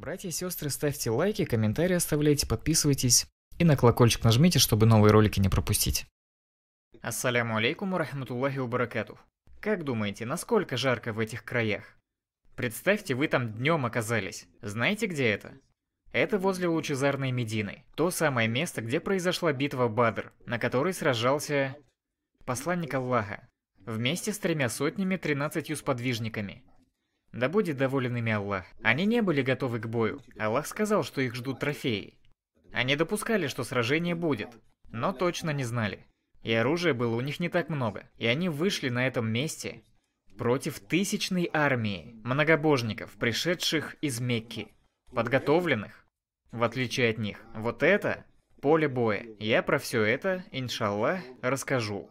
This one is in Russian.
Братья и сестры, ставьте лайки, комментарии оставляйте, подписывайтесь и на колокольчик нажмите, чтобы новые ролики не пропустить. Ассаляму алейкум рахматуллахи убаракату. Как думаете, насколько жарко в этих краях? Представьте, вы там днем оказались. Знаете, где это? Это возле лучезарной Медины, то самое место, где произошла битва Бадр, на которой сражался посланник Аллаха, вместе с тремя сотнями тринадцатью сподвижниками. Да будет доволен ими Аллах. Они не были готовы к бою. Аллах сказал, что их ждут трофеи. Они допускали, что сражение будет, но точно не знали. И оружия было у них не так много. И они вышли на этом месте против тысячной армии многобожников, пришедших из Мекки, подготовленных, в отличие от них. Вот это поле боя. Я про все это, иншаллах, расскажу.